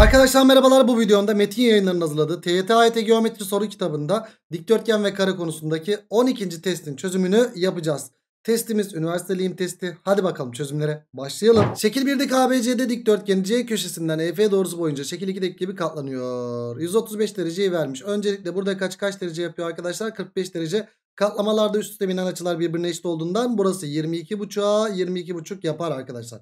Arkadaşlar merhabalar bu videomda Metin yayınlarının hazırladığı TYT AYT Geometri soru kitabında dikdörtgen ve kare konusundaki 12. testin çözümünü yapacağız. Testimiz üniversiteliğim testi. Hadi bakalım çözümlere başlayalım. Şekil 1'deki ABC'de dikdörtgen C köşesinden EF doğrusu boyunca şekil 2'deki gibi katlanıyor. 135 dereceyi vermiş. Öncelikle burada kaç kaç derece yapıyor arkadaşlar? 45 derece. Katlamalarda üst üste binen açılar birbirine eşit olduğundan burası 22.5'a 22.5 yapar arkadaşlar.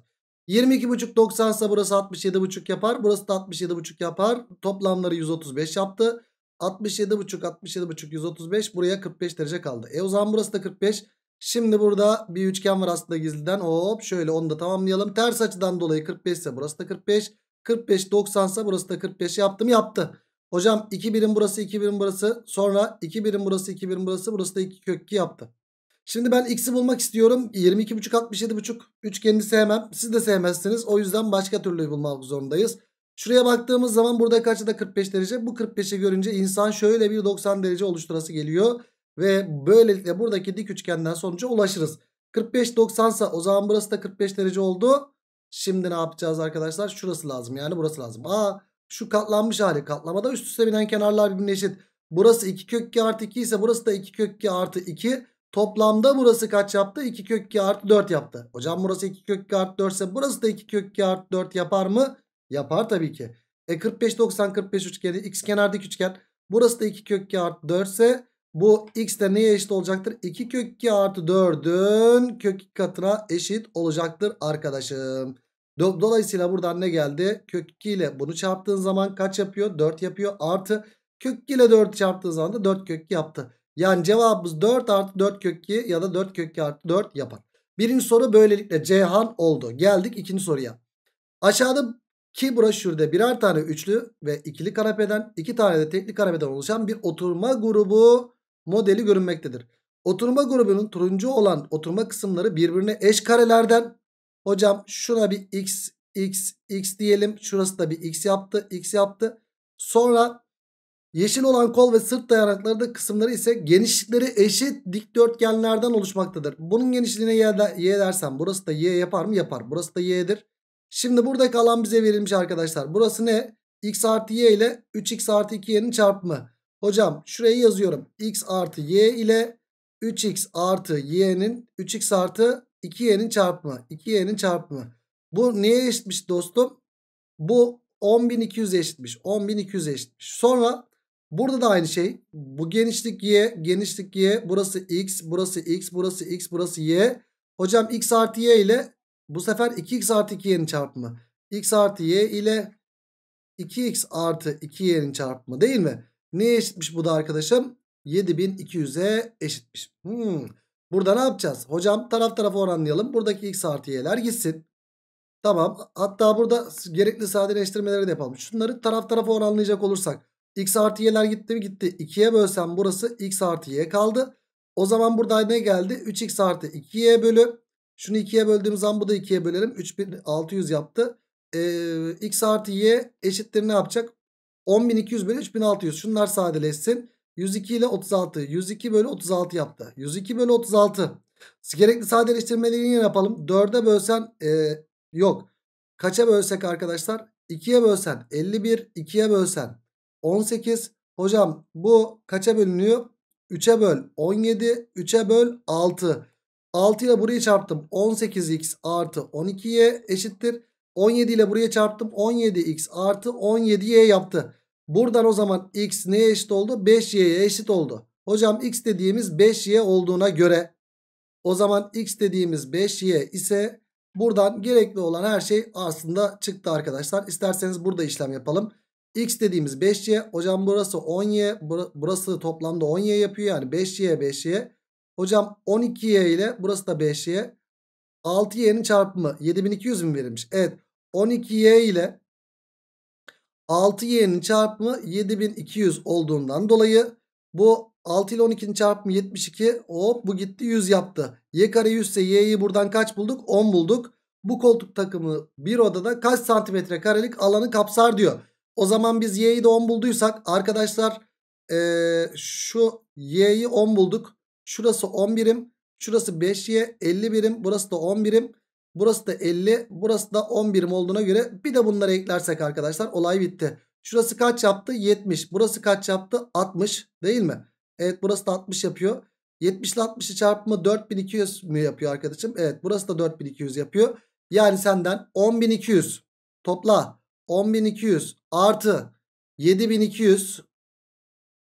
22.5.90 ise burası 67.5 yapar. Burası da 67.5 yapar. Toplamları 135 yaptı. 67.5 67.5 135 buraya 45 derece kaldı. E o zaman burası da 45. Şimdi burada bir üçgen var aslında gizliden. Hop şöyle onu da tamamlayalım. Ters açıdan dolayı 45 ise burası da 45. 45 90 ise burası da 45 yaptım yaptı. Hocam 2 birim burası 2 birim burası. Sonra 2 birim burası 2 birim burası. Burası da 2 kök 2 yaptı. Şimdi ben x'i bulmak istiyorum. 22.5 67.5 üçgenini sevmem. Siz de sevmezsiniz. O yüzden başka türlü bulmak zorundayız. Şuraya baktığımız zaman burada kaçı da 45 derece. Bu 45'i görünce insan şöyle bir 90 derece oluşturası geliyor. Ve böylelikle buradaki dik üçgenden sonuca ulaşırız. 45 90 sa o zaman burası da 45 derece oldu. Şimdi ne yapacağız arkadaşlar? Şurası lazım yani burası lazım. Aa şu katlanmış hali. Katlamada üst üste binen kenarlar birbirine eşit. Burası 2 kök 2 artı 2 ise burası da 2 kök 2 artı 2. Toplamda burası kaç yaptı? 2 kök 2 artı 4 yaptı. Hocam burası 2 kök 2 artı 4 ise burası da 2 kök 2 artı 4 yapar mı? Yapar tabii ki. E 45 90 45 üçgeni x kenardaki üçgen. Burası da 2 kök 2 artı 4 ise bu x de neye eşit olacaktır? 2 kök 2 artı 4'ün kök 2 katına eşit olacaktır arkadaşım. Dolayısıyla buradan ne geldi? Kök 2 ile bunu çarptığın zaman kaç yapıyor? 4 yapıyor. Artı kök 2 ile 4 çarptığın zaman da 4 kök 2 yaptı. Yani cevabımız 4 artı 4 kök 2 ya da 4 kök 2 artı 4 yapar. Birinci soru böylelikle Cihan oldu. Geldik ikinci soruya. Aşağıdaki broşürde birer tane üçlü ve ikili kanepeden, iki tane de tekli kanepeden oluşan bir oturma grubu modeli görünmektedir. Oturma grubunun turuncu olan oturma kısımları birbirine eş karelerden. Hocam şuna bir x, x, x diyelim. Şurası da bir x yaptı, x yaptı. Sonra Yeşil olan kol ve sırt dayanakları kısımları ise genişlikleri eşit dikdörtgenlerden oluşmaktadır. Bunun genişliğine y, dersem burası da y yapar mı? Yapar. Burası da y'dir. Şimdi buradaki alan bize verilmiş arkadaşlar. Burası ne? x artı y ile 3x artı 2y'nin çarpımı. Hocam şurayı yazıyorum. x artı y ile 3x artı y'nin 3x artı 2y'nin çarpımı. 2y'nin çarpımı. Bu neye eşitmiş dostum? Bu 10.200 eşitmiş. 10.200 eşitmiş. Sonra Burada da aynı şey. Bu genişlik y, genişlik y. Burası x, burası x, burası x, burası y. Hocam x artı y ile bu sefer 2x artı 2y'nin çarpımı. x artı y ile 2x artı 2y'nin çarpımı değil mi? Neye eşitmiş bu da arkadaşım? 7200'e eşitmiş. Hmm. Burada ne yapacağız? Hocam taraf tarafa oranlayalım. Buradaki x artı y'ler gitsin. Tamam. Hatta burada gerekli sadeleştirmeleri de yapalım. Şunları taraf tarafa oranlayacak olursak. X artı y'ler gitti mi gitti. 2'ye bölsem burası x artı y kaldı. O zaman burada ne geldi? 3x artı 2y bölü. Şunu 2'ye böldüğüm zaman bu da 2'ye bölerim. 3600 yaptı. Ee, x artı y eşittir ne yapacak? 10200 bölü 3600. Şunlar sadeleşsin. 102 ile 36. 102 bölü 36 yaptı. 102 bölü 36. Gerekli sadeleştirmeleri yine yapalım. 4'e bölsen e, yok. Kaça bölsek arkadaşlar? 2'ye bölsen 51. 2'ye bölsen 18. Hocam bu kaça bölünüyor? 3'e böl 17. 3'e böl 6. 6 ile burayı çarptım. 18x artı 12y eşittir. 17 ile buraya çarptım. 17x artı 17y yaptı. Buradan o zaman x neye eşit oldu? 5y'ye eşit oldu. Hocam x dediğimiz 5y olduğuna göre o zaman x dediğimiz 5y ise buradan gerekli olan her şey aslında çıktı arkadaşlar. İsterseniz burada işlem yapalım. X dediğimiz 5Y. Hocam burası 10Y. Burası toplamda 10Y yapıyor. Yani 5Y 5Y. Hocam 12Y ile burası da 5Y. 6Y'nin çarpımı 7200 mi verilmiş? Evet. 12Y ile 6y'nin çarpımı 7200 olduğundan dolayı bu 6 ile 12'nin çarpımı 72 hop bu gitti 100 yaptı. Y kare 100 ise y'yi buradan kaç bulduk? 10 bulduk. Bu koltuk takımı bir odada kaç santimetre karelik alanı kapsar diyor. O zaman biz y'yi de 10 bulduysak arkadaşlar ee, şu y'yi 10 bulduk. Şurası 11'im, Şurası 5y 50 birim. Burası da 11'im, Burası da 50. Burası da 11'im birim olduğuna göre bir de bunları eklersek arkadaşlar olay bitti. Şurası kaç yaptı? 70. Burası kaç yaptı? 60 değil mi? Evet burası da 60 yapıyor. 70 ile 60'ı çarpımı 4200 mü yapıyor arkadaşım? Evet burası da 4200 yapıyor. Yani senden 10200 topla 10200 artı 7200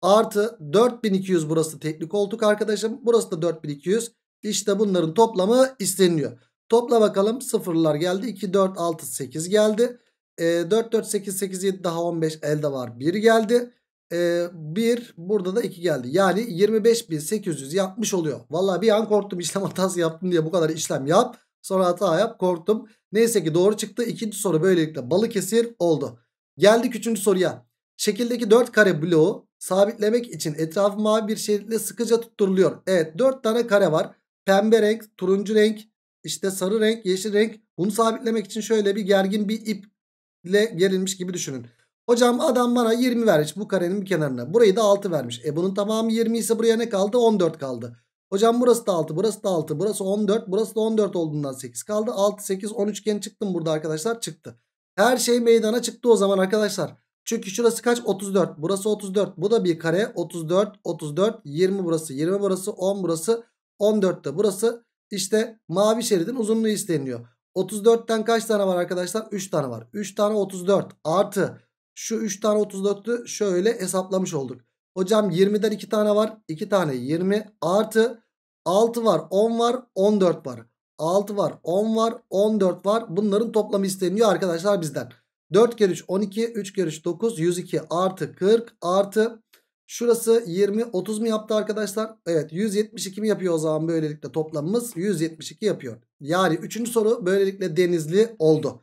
artı 4200 burası teknik koltuk arkadaşım. Burası da 4200. İşte bunların toplamı isteniliyor. Topla bakalım sıfırlar geldi. 2, 4, 6, 8 geldi. E, 4, 4, 8, 8, 7 daha 15 elde var. 1 geldi. E, ee, 1 burada da 2 geldi. Yani 25.800 yapmış oluyor. Valla bir an korktum işlem hatası yaptım diye bu kadar işlem yap. Sonra hata yap korktum. Neyse ki doğru çıktı. İkinci soru böylelikle Balıkesir oldu. Geldik üçüncü soruya. Şekildeki dört kare bloğu sabitlemek için etrafı mavi bir şeritle sıkıca tutturuluyor. Evet dört tane kare var. Pembe renk, turuncu renk, işte sarı renk, yeşil renk. Bunu sabitlemek için şöyle bir gergin bir iple gerilmiş gibi düşünün. Hocam adam bana 20 vermiş bu karenin bir kenarına. Burayı da 6 vermiş. E bunun tamamı 20 ise buraya ne kaldı? 14 kaldı. Hocam burası da 6 burası da 6 burası 14 burası da 14 olduğundan 8 kaldı. 6 8 13 gen çıktım burada arkadaşlar çıktı. Her şey meydana çıktı o zaman arkadaşlar. Çünkü şurası kaç 34 burası 34 bu da bir kare 34 34 20 burası 20 burası 10 burası 14 de burası işte mavi şeridin uzunluğu isteniyor. 34'ten kaç tane var arkadaşlar 3 tane var 3 tane 34 artı şu 3 tane 34'ü şöyle hesaplamış olduk. Hocam 20'den 2 tane var. 2 tane 20 artı 6 var 10 var 14 var. 6 var 10 var 14 var. Bunların toplamı isteniyor arkadaşlar bizden. 4 kere 3 12 3 kere 3 9 102 artı 40 artı şurası 20 30 mu yaptı arkadaşlar? Evet 172 mi yapıyor o zaman böylelikle toplamımız 172 yapıyor. Yani 3. soru böylelikle denizli oldu.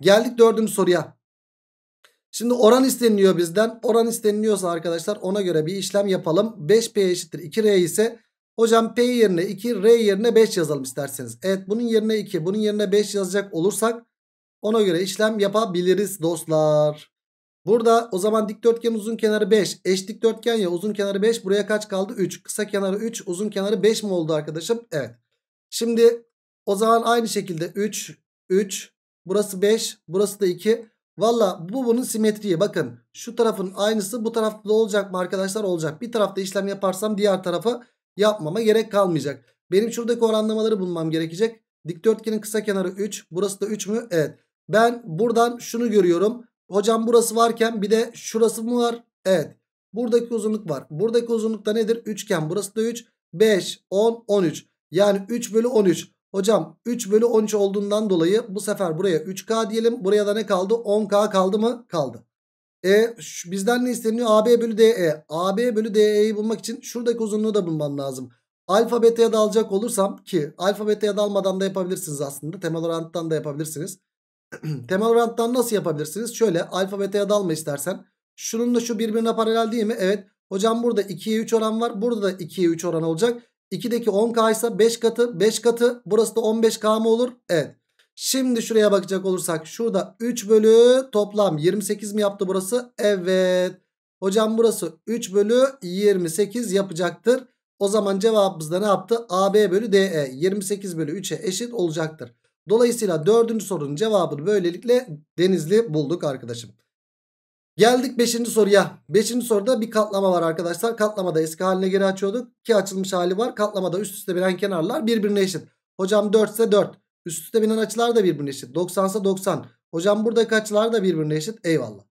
Geldik 4. soruya. Şimdi oran isteniliyor bizden. Oran isteniliyorsa arkadaşlar ona göre bir işlem yapalım. 5P eşittir 2R ise hocam P yerine 2 R yerine 5 yazalım isterseniz. Evet bunun yerine 2 bunun yerine 5 yazacak olursak ona göre işlem yapabiliriz dostlar. Burada o zaman dikdörtgen uzun kenarı 5. Eş dikdörtgen ya uzun kenarı 5. Buraya kaç kaldı? 3. Kısa kenarı 3. Uzun kenarı 5 mi oldu arkadaşım? Evet. Şimdi o zaman aynı şekilde 3, 3. Burası 5. Burası da 2. Valla bu bunun simetriği. Bakın şu tarafın aynısı bu tarafta da olacak mı arkadaşlar? Olacak. Bir tarafta işlem yaparsam diğer tarafa yapmama gerek kalmayacak. Benim şuradaki oranlamaları bulmam gerekecek. Dikdörtgenin kısa kenarı 3. Burası da 3 mü? Evet. Ben buradan şunu görüyorum. Hocam burası varken bir de şurası mı var? Evet. Buradaki uzunluk var. Buradaki uzunluk da nedir? 3 Üçgen. Burası da 3. 5, 10, 13. Yani 3 bölü 13. Hocam 3 bölü 13 olduğundan dolayı bu sefer buraya 3K diyelim. Buraya da ne kaldı? 10K kaldı mı? Kaldı. E bizden ne isteniyor? AB bölü DE. AB bölü DE'yi bulmak için şuradaki uzunluğu da bulman lazım. Alfa beta'ya dalacak olursam ki alfa beta'ya dalmadan da yapabilirsiniz aslında. Temel oranttan da yapabilirsiniz. Temel oranttan nasıl yapabilirsiniz? Şöyle alfa beta'ya dalma alma istersen. Şununla şu birbirine paralel değil mi? Evet. Hocam burada 2'ye 3 oran var. Burada da 2'ye 3 oran olacak. 2'deki 10K ise 5 katı 5 katı burası da 15K mı olur? Evet. Şimdi şuraya bakacak olursak şurada 3 bölü toplam 28 mi yaptı burası? Evet. Hocam burası 3 bölü 28 yapacaktır. O zaman cevabımız da ne yaptı? AB bölü DE 28 bölü 3'e eşit olacaktır. Dolayısıyla dördüncü sorunun cevabını böylelikle Denizli bulduk arkadaşım. Geldik 5. soruya. 5. soruda bir katlama var arkadaşlar. Katlamada eski haline geri açıyorduk. Ki açılmış hali var. Katlamada üst üste binen kenarlar birbirine eşit. Hocam 4 ise 4. Üst üste binen açılar da birbirine eşit. 90 ise 90. Hocam buradaki açılar da birbirine eşit. Eyvallah.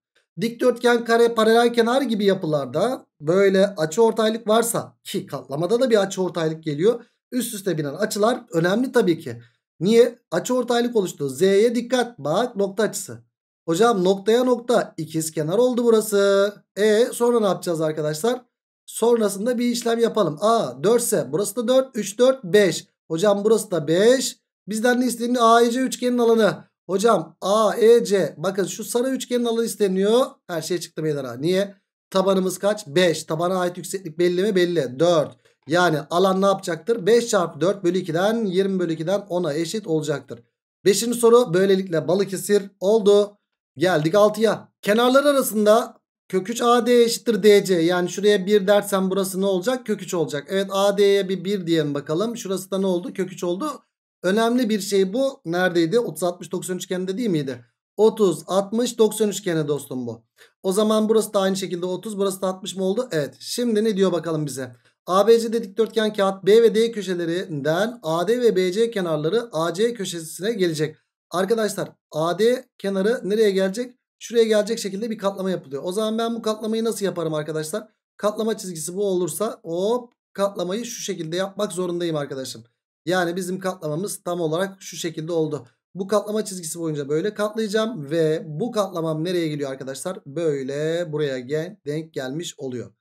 Dikdörtgen kare paralel kenar gibi yapılarda böyle açı ortaylık varsa ki katlamada da bir açı ortaylık geliyor. Üst üste binen açılar önemli tabii ki. Niye? Açı ortaylık oluştu. Z'ye dikkat. Bak nokta açısı. Hocam noktaya nokta ikiz kenar oldu burası. E sonra ne yapacağız arkadaşlar? Sonrasında bir işlem yapalım. A 4 ise burası da 4. 3 4 5. Hocam burası da 5. Bizden ne isteniyor? AEC üçgenin alanı. Hocam AEC bakın şu sarı üçgenin alanı isteniyor. Her şey çıktı meydana. Niye? Tabanımız kaç? 5. Tabana ait yükseklik belli mi? Belli. 4. Yani alan ne yapacaktır? 5 çarpı 4 bölü 2'den 20 bölü 2'den 10'a eşit olacaktır. Beşinci soru böylelikle Balıkesir oldu. Geldik 6'ya. Kenarlar arasında kök 3 AD eşittir DC. Yani şuraya 1 dersen burası ne olacak? Kök 3 olacak. Evet AD'ye bir 1 diyelim bakalım. Şurası da ne oldu? Kök 3 oldu. Önemli bir şey bu. Neredeydi? 30-60-90 üçgeninde değil miydi? 30, 60, 90 üçgeni dostum bu. O zaman burası da aynı şekilde 30, burası da 60 mı oldu? Evet. Şimdi ne diyor bakalım bize? ABC'de dikdörtgen kağıt B ve D köşelerinden AD ve BC kenarları AC köşesine gelecek. Arkadaşlar AD kenarı nereye gelecek? Şuraya gelecek şekilde bir katlama yapılıyor. O zaman ben bu katlamayı nasıl yaparım arkadaşlar? Katlama çizgisi bu olursa hop katlamayı şu şekilde yapmak zorundayım arkadaşım. Yani bizim katlamamız tam olarak şu şekilde oldu. Bu katlama çizgisi boyunca böyle katlayacağım ve bu katlamam nereye geliyor arkadaşlar? Böyle buraya gel, denk gelmiş oluyor.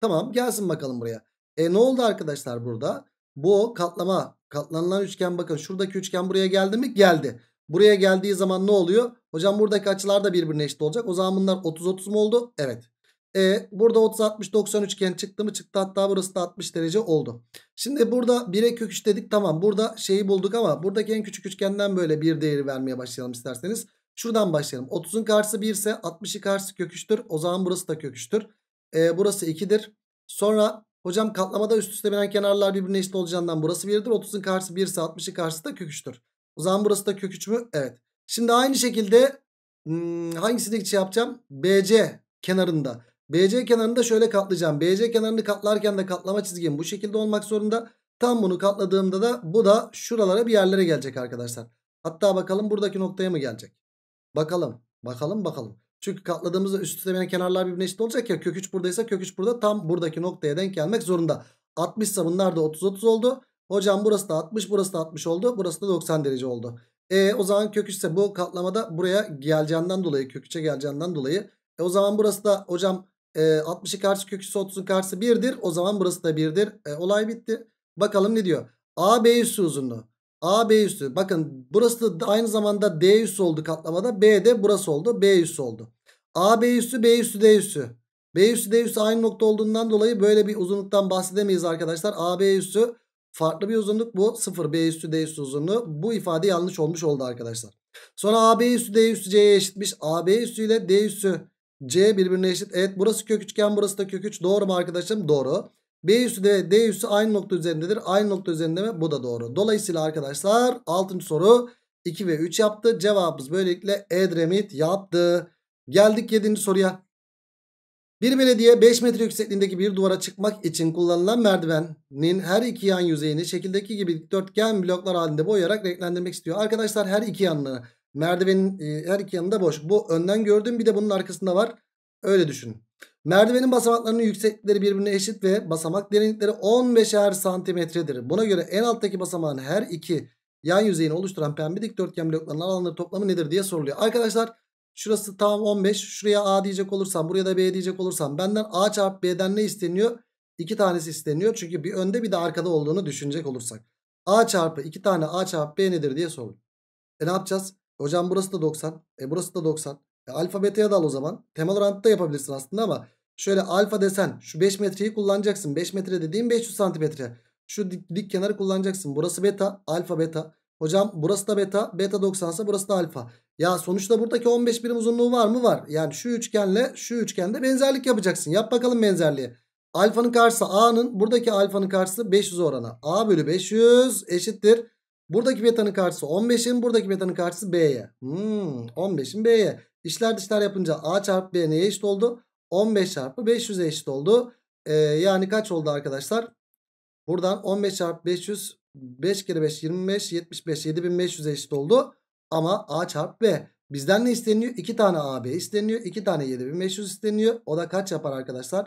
Tamam gelsin bakalım buraya. E ne oldu arkadaşlar burada? Bu katlama katlanılan üçgen bakın şuradaki üçgen buraya geldi mi? Geldi. Buraya geldiği zaman ne oluyor? Hocam buradaki açılar da birbirine eşit olacak. O zaman bunlar 30-30 mu oldu? Evet. E, burada 30-60-90 üçgen çıktı mı çıktı hatta burası da 60 derece oldu. Şimdi burada 1'e kök 3 dedik tamam burada şeyi bulduk ama buradaki en küçük üçgenden böyle bir değeri vermeye başlayalım isterseniz. Şuradan başlayalım. 30'un karşısı 1 ise 60'ı karşısı kök 3'tür. O zaman burası da kök 3'tür. E, burası 2'dir. Sonra hocam katlamada üst üste binen kenarlar birbirine eşit olacağından burası 1'dir. 30'un karşısı 1 ise 60'ı karşısı da kök 3'tür. O zaman burası da kök 3 mü? Evet. Şimdi aynı şekilde hangisini şey yapacağım? BC kenarında. BC kenarında şöyle katlayacağım. BC kenarını katlarken de katlama çizgim bu şekilde olmak zorunda. Tam bunu katladığımda da bu da şuralara bir yerlere gelecek arkadaşlar. Hatta bakalım buradaki noktaya mı gelecek? Bakalım. Bakalım bakalım. Çünkü katladığımızda üst üste kenarlar birbirine eşit olacak ya. Kök 3 buradaysa kök 3 burada tam buradaki noktaya denk gelmek zorunda. 60 ise bunlar da 30-30 oldu. Hocam burası da 60 burası da 60 oldu. Burası da 90 derece oldu. E o zaman kök 3 bu katlamada buraya geleceğinden dolayı kök 3'e geleceğinden dolayı. E o zaman burası da hocam e, 60'ı karşı kök 3'ü 30'un karşısı 1'dir. O zaman burası da 1'dir. E, olay bitti. Bakalım ne diyor? AB üssü uzunluğu. AB üssü. Bakın burası da aynı zamanda D üssü oldu katlamada. B de burası oldu. B üssü oldu. AB üssü B üssü D üssü. B üssü D üssü aynı nokta olduğundan dolayı böyle bir uzunluktan bahsedemeyiz arkadaşlar. AB üssü farklı bir uzunluk bu. 0 B üstü D üstü uzunluğu. Bu ifade yanlış olmuş oldu arkadaşlar. Sonra AB üstü D üstü C'ye eşitmiş. AB üstü ile D üstü C birbirine eşit. Evet burası kök üçgen burası da kök 3. Doğru mu arkadaşım? Doğru. B üstü ve D üstü aynı nokta üzerindedir. Aynı nokta üzerinde mi? Bu da doğru. Dolayısıyla arkadaşlar 6. soru 2 ve 3 yaptı. Cevabımız böylelikle Edremit yaptı. Geldik 7. soruya. Bir belediye 5 metre yüksekliğindeki bir duvara çıkmak için kullanılan merdivenin her iki yan yüzeyini şekildeki gibi dikdörtgen bloklar halinde boyayarak renklendirmek istiyor. Arkadaşlar her iki yanını merdivenin e, her iki yanı da boş. Bu önden gördüğüm bir de bunun arkasında var. Öyle düşün. Merdivenin basamaklarının yükseklikleri birbirine eşit ve basamak derinlikleri 15'er santimetredir. Buna göre en alttaki basamağın her iki yan yüzeyini oluşturan pembe dikdörtgen blokların alanları toplamı nedir diye soruluyor. Arkadaşlar Şurası tam 15. Şuraya A diyecek olursam buraya da B diyecek olursam benden A çarpı B'den ne isteniyor? İki tanesi isteniyor. Çünkü bir önde bir de arkada olduğunu düşünecek olursak. A çarpı 2 tane A çarpı B nedir diye sorulur. E ne yapacağız? E hocam burası da 90. E burası da 90. E alfabeteye dal o zaman. Temel orantıda yapabilirsin aslında ama şöyle alfa desen şu 5 metreyi kullanacaksın. 5 metre dediğim 500 santimetre. Şu dik, dik kenarı kullanacaksın. Burası beta, alfa beta. Hocam burası da beta. Beta 90 ise burası da alfa. Ya sonuçta buradaki 15 birim uzunluğu var mı? Var. Yani şu üçgenle şu üçgende benzerlik yapacaksın. Yap bakalım benzerliği. Alfanın karşısı A'nın. Buradaki alfanın karşısı 500 oranı. A bölü 500 eşittir. Buradaki betanın karşısı 15'in. Buradaki betanın karşısı B'ye. Hmm, 15'in B'ye. İşler dışlar yapınca A çarpı B neye eşit oldu? 15 çarpı 500'e eşit oldu. Ee, yani kaç oldu arkadaşlar? Buradan 15 çarpı 500 5 kere 5 25 75 7500 eşit oldu. Ama A çarp B. Bizden ne isteniyor? 2 tane AB isteniyor. 2 tane 7500 isteniyor. O da kaç yapar arkadaşlar?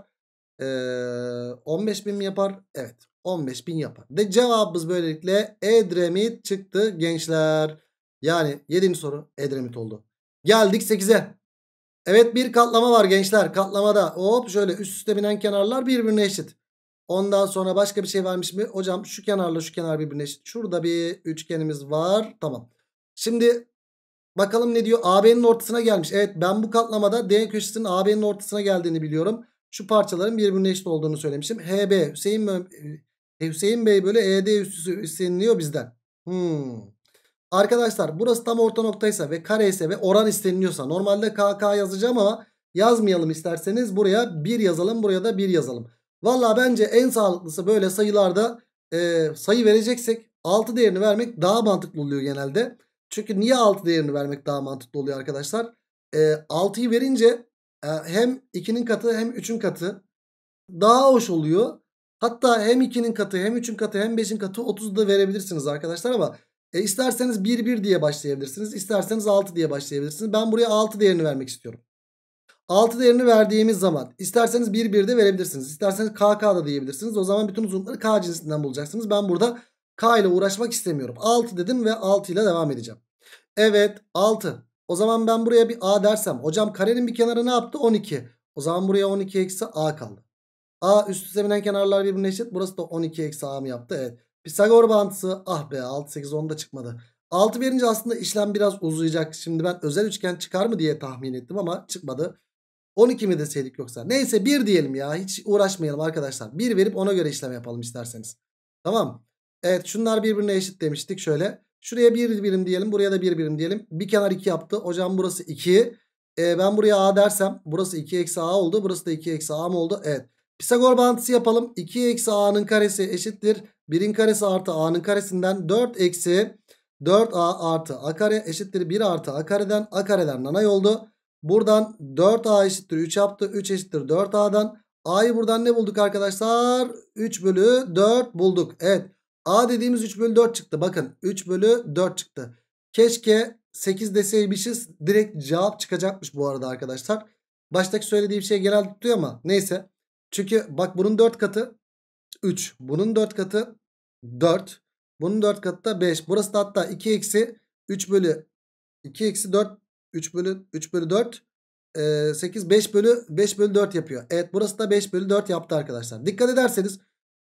Ee, 15.000 mi yapar? Evet 15.000 yapar. De cevabımız böylelikle Edremit çıktı gençler. Yani 7. soru Edremit oldu. Geldik 8'e. Evet bir katlama var gençler. Katlamada hop şöyle üst üste binen kenarlar birbirine eşit. Ondan sonra başka bir şey vermiş mi? Hocam şu kenarla şu kenar birbirine eşit. Şurada bir üçgenimiz var. Tamam. Şimdi bakalım ne diyor? AB'nin ortasına gelmiş. Evet ben bu katlamada D köşesinin AB'nin ortasına geldiğini biliyorum. Şu parçaların birbirine eşit olduğunu söylemişim. HB Hüseyin, Bey, e, Hüseyin Bey böyle ED üstüsü isteniliyor bizden. Hmm. Arkadaşlar burası tam orta noktaysa ve kare ise ve oran isteniliyorsa normalde KK yazacağım ama yazmayalım isterseniz buraya 1 yazalım buraya da 1 yazalım. Valla bence en sağlıklısı böyle sayılarda e, sayı vereceksek 6 değerini vermek daha mantıklı oluyor genelde. Çünkü niye 6 değerini vermek daha mantıklı oluyor arkadaşlar? E, 6'yı verince e, hem 2'nin katı hem 3'ün katı daha hoş oluyor. Hatta hem 2'nin katı hem 3'ün katı hem 5'in katı 30'u da verebilirsiniz arkadaşlar ama e, isterseniz 1-1 diye başlayabilirsiniz. isterseniz 6 diye başlayabilirsiniz. Ben buraya 6 değerini vermek istiyorum. 6 değerini verdiğimiz zaman isterseniz 1 1 de verebilirsiniz. İsterseniz KK da diyebilirsiniz. O zaman bütün uzunlukları K cinsinden bulacaksınız. Ben burada K ile uğraşmak istemiyorum. 6 dedim ve 6 ile devam edeceğim. Evet 6. O zaman ben buraya bir A dersem. Hocam karenin bir kenarı ne yaptı? 12. O zaman buraya 12 eksi A kaldı. A üst üste binen kenarlar birbirine eşit. Burası da 12 eksi A mı yaptı? Evet. Pisagor bağıntısı. Ah be 6 8 10 da çıkmadı. 6 verince aslında işlem biraz uzayacak. Şimdi ben özel üçgen çıkar mı diye tahmin ettim ama çıkmadı. 12 mi deseydik yoksa. Neyse 1 diyelim ya. Hiç uğraşmayalım arkadaşlar. 1 verip ona göre işlem yapalım isterseniz. Tamam. Evet şunlar birbirine eşit demiştik. Şöyle şuraya 1 birim diyelim. Buraya da 1 bir birim diyelim. Bir kenar 2 yaptı. Hocam burası 2. Ee, ben buraya A dersem burası 2 eksi A oldu. Burası da 2 eksi A mı oldu? Evet. Pisagor bağıntısı yapalım. 2 eksi A'nın karesi eşittir. 1'in karesi artı A'nın karesinden 4 eksi 4A artı A kare eşittir 1 artı A kareden A kareden nanay oldu. Buradan 4A eşittir 3 yaptı. 3 eşittir 4A'dan. A'yı buradan ne bulduk arkadaşlar? 3 bölü 4 bulduk. Evet. A dediğimiz 3 bölü 4 çıktı. Bakın 3 bölü 4 çıktı. Keşke 8 deseymişiz. Direkt cevap çıkacakmış bu arada arkadaşlar. Baştaki söylediğim şey genel tutuyor ama neyse. Çünkü bak bunun 4 katı 3. Bunun 4 katı 4. Bunun 4 katı da 5. Burası da hatta 2 eksi 3 bölü 2 eksi 4 3 bölü 3 bölü 4 e, 8 5 bölü 5 bölü 4 yapıyor. Evet burası da 5 bölü 4 yaptı arkadaşlar. Dikkat ederseniz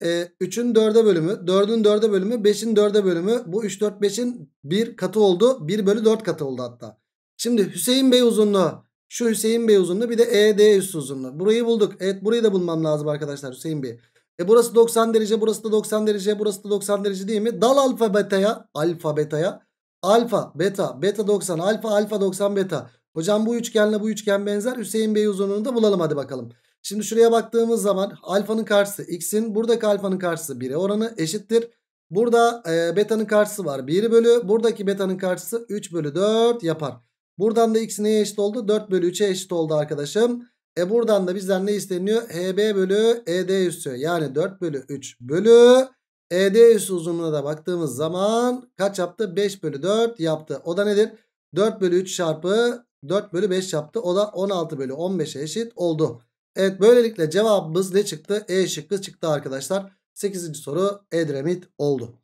e, 3'ün 4'e bölümü 4'ün 4'e bölümü 5'in 4'e bölümü bu 3 4 5'in bir katı oldu. 1 bölü 4 katı oldu hatta. Şimdi Hüseyin Bey uzunluğu şu Hüseyin Bey uzunluğu bir de ED üssü uzunluğu. Burayı bulduk. Evet burayı da bulmam lazım arkadaşlar Hüseyin Bey. E burası 90 derece, burası da 90 derece, burası da 90 derece değil mi? Dal alfabetaya, alfabetaya Alfa beta beta 90 alfa alfa 90 beta. Hocam bu üçgenle bu üçgen benzer Hüseyin Bey uzunluğunu da bulalım hadi bakalım. Şimdi şuraya baktığımız zaman alfanın karşısı x'in buradaki alfanın karşısı 1'e oranı eşittir. Burada e, betanın karşısı var 1 bölü buradaki betanın karşısı 3 bölü 4 yapar. Buradan da x neye eşit oldu? 4 bölü 3'e eşit oldu arkadaşım. E buradan da bizden ne isteniyor? HB bölü ED üstü yani 4 bölü 3 bölü ED üst uzunluğuna da baktığımız zaman kaç yaptı? 5 bölü 4 yaptı. O da nedir? 4 bölü 3 çarpı 4 bölü 5 yaptı. O da 16 bölü 15'e eşit oldu. Evet böylelikle cevabımız ne çıktı? E şıkkı çıktı arkadaşlar. 8. soru Edremit oldu.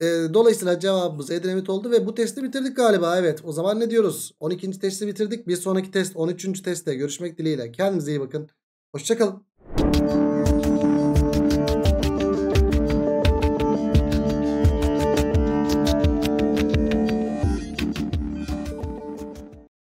E, dolayısıyla cevabımız Edremit oldu ve bu testi bitirdik galiba. Evet o zaman ne diyoruz? 12. testi bitirdik. Bir sonraki test 13. testte görüşmek dileğiyle. Kendinize iyi bakın. Hoşçakalın.